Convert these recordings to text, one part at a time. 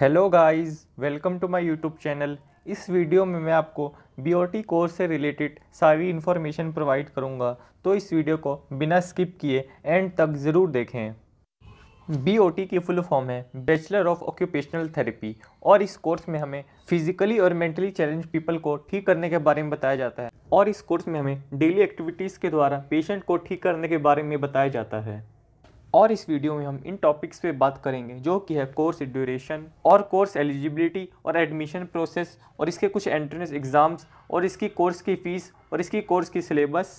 hello guys welcome to my YouTube channel इस video में मैं आपको बी कोर्स से रिलेटेड सारी इन्फॉर्मेशन प्रोवाइड करूंगा तो इस वीडियो को बिना स्किप किए एंड तक ज़रूर देखें बी की फुल फॉर्म है बैचलर ऑफ ऑक्यूपेशनल थेरेपी और इस कोर्स में हमें फिजिकली और मेंटली चैलेंज पीपल को ठीक करने के बारे में बताया जाता है और इस कोर्स में हमें डेली एक्टिविटीज़ के द्वारा पेशेंट को ठीक करने के बारे में बताया जाता है और इस वीडियो में हम इन टॉपिक्स पे बात करेंगे जो कि है कोर्स ड्यूरेशन और कोर्स एलिजिबिलिटी और एडमिशन प्रोसेस और इसके कुछ एंट्रेंस एग्ज़ाम्स और इसकी कोर्स की फ़ीस और इसकी कोर्स की सिलेबस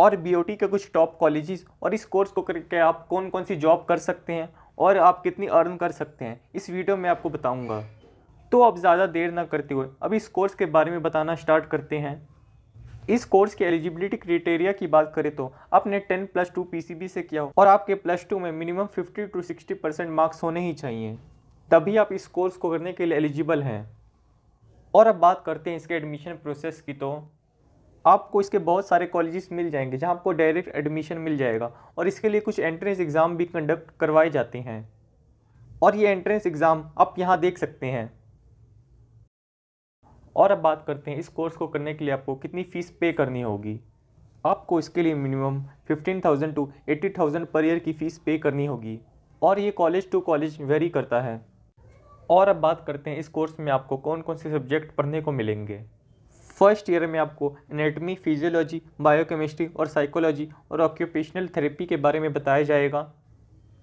और बी के कुछ टॉप कॉलेजेस और इस कोर्स को करके आप कौन कौन सी जॉब कर सकते हैं और आप कितनी अर्न कर सकते हैं इस वीडियो में आपको बताऊँगा तो अब ज़्यादा देर ना करते हुए अब इस कोर्स के बारे में बताना स्टार्ट करते हैं इस कोर्स के एलिजिबिलिटी क्राइटेरिया की बात करें तो आपने 10 प्लस टू पी से किया हो और आपके प्लस टू में मिनिमम 50 टू 60 परसेंट मार्क्स होने ही चाहिए तभी आप इस कोर्स को करने के लिए एलिजिबल हैं और अब बात करते हैं इसके एडमिशन प्रोसेस की तो आपको इसके बहुत सारे कॉलेजेस मिल जाएंगे जहां आपको डायरेक्ट एडमिशन मिल जाएगा और इसके लिए कुछ एंट्रेंस एग्ज़ाम भी कंडक्ट करवाए जाते हैं और ये एंट्रेंस एग्ज़ाम आप यहाँ देख सकते हैं और अब बात करते हैं इस कोर्स को करने के लिए आपको कितनी फ़ीस पे करनी होगी आपको इसके लिए minimum fifteen thousand to eighty thousand per year की फ़ीस पे करनी होगी और ये कॉलेज टू कॉलेज वेरी करता है और अब बात करते हैं इस कोर्स में आपको कौन कौन से सब्जेक्ट पढ़ने को मिलेंगे फर्स्ट ईयर में आपको एनेटमी फिजियोलॉजी बायोकेमिस्ट्री और साइकोलॉजी और ऑक्यूपेशनल थेरेपी के बारे में बताया जाएगा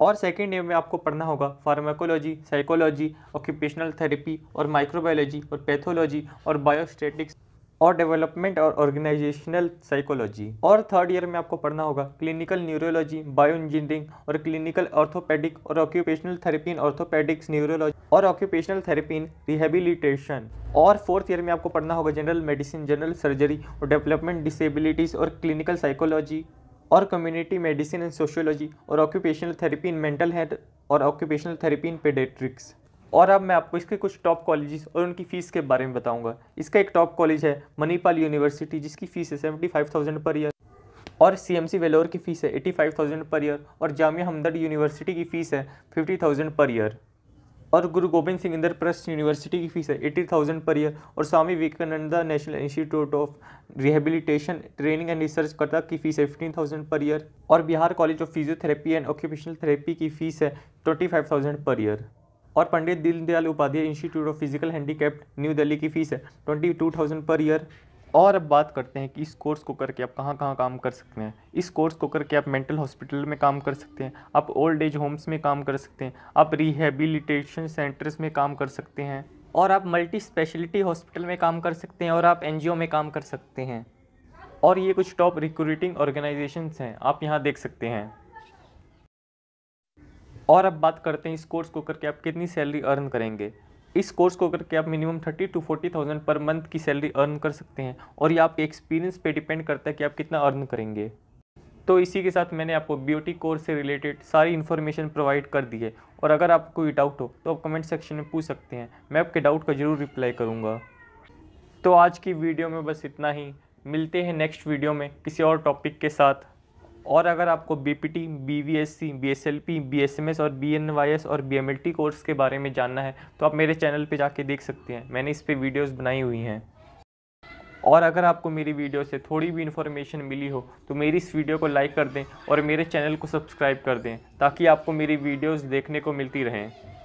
और सेकेंड ईयर में आपको पढ़ना होगा फार्माकोलॉजी साइकोलॉजी ऑक्यूपेशनल थेरेपी और माइक्रोबायोलॉजी और पैथोलॉजी और बायोस्टेटिक्स और डेवलपमेंट और ऑर्गेनाइजेशनल साइकोलॉजी और थर्ड ईयर में आपको पढ़ना होगा क्लिनिकल न्यूरोलॉजी बायो इंजीनियरिंग और क्लिनिकल ऑर्थोपेडिक और occupational therapy in orthopaedics neurology और ऑक्यूपेशनल थेरेपी इन रिहेबिलिटेशन और फोर्थ ईयर में आपको पढ़ना होगा जनरल मेडिसिन जनरल सर्जरी और डेवलपमेंट डिसेबिलिटीज़ और क्लिनिकल साइकोलॉजी और कम्युनिटी मेडिसिन एंड सोशियोलॉजी और occupational therapy in mental health और ऑक्यूपेशनल थेरेपी इन पेडेट्रिक्स और अब मैं आपको इसके कुछ टॉप कॉलेजेस और उनकी फ़ीस के बारे में बताऊंगा इसका एक टॉप कॉलेज है मणिपाल यूनिवर्सिटी जिसकी फ़ीस है seventy five thousand per year और सी एम सी वेलोर की फ़ीस है eighty five thousand per year और जामिया हमदर्द यूनिवर्सिटी की फ़ीस है फिफ्टी थाउजेंड पर ईयर और गुरु गोबिंद सिंह इंद्रप्रस्थ यूनिवर्सिटी की फीस है एटी थाउजेंड पर ईयर और Swami Vivekananda national institute of rehabilitation training and research करता की फीस है फिफ्टीन थाउजेंड पर ईयर और Bihar college of physiotherapy and occupational therapy की फीस है twenty five thousand per year और Pandit Deendayal Upadhyay institute of physical handicapped new Delhi की fees है twenty two thousand per year और अब बात करते हैं कि इस कोर्स को करके आप कहाँ कहाँ काम कर सकते हैं इस कोर्स को करके आप मेंटल हॉस्पिटल में काम कर सकते हैं आप ओल्ड एज होम्स में काम कर सकते हैं आप रिहेबिलिटेशन सेंटर्स में काम कर सकते हैं और आप मल्टी स्पेशलिटी हॉस्पिटल में काम कर सकते हैं और आप एन में काम कर सकते हैं और ये कुछ टॉप रिक्रूटिंग ऑर्गेनाइजेशंस हैं आप यहाँ देख सकते हैं और अब बात करते हैं इस कोर्स को करके आप कितनी सैलरी अर्न करेंगे इस कोर्स को करके आप minimum thirty two forty thousand per month की सैलरी अर्न कर सकते हैं और ये आपके एक्सपीरियंस पे डिपेंड करता है कि आप कितना अर्न करेंगे तो इसी के साथ मैंने आपको ब्यूटी कोर्स से रिलेटेड सारी इन्फॉर्मेशन प्रोवाइड कर दी है और अगर आपको कोई डाउट हो तो आप कमेंट सेक्शन में पूछ सकते हैं मैं आपके डाउट का ज़रूर रिप्लाई करूँगा तो आज की वीडियो में बस इतना ही मिलते हैं नेक्स्ट वीडियो में किसी और टॉपिक के साथ और अगर आपको B P T B V S C B S L P B S M S और बी एन वाई एस और B M L T course के बारे में जानना है तो आप मेरे चैनल पर जाके देख सकते हैं मैंने इस पर वीडियोज़ बनाई हुई हैं और अगर आपको मेरी वीडियो से थोड़ी भी इन्फॉर्मेशन मिली हो तो मेरी इस वीडियो को लाइक कर दें और मेरे चैनल को सब्सक्राइब कर दें ताकि आपको मेरी वीडियोज़ देखने को मिलती रहें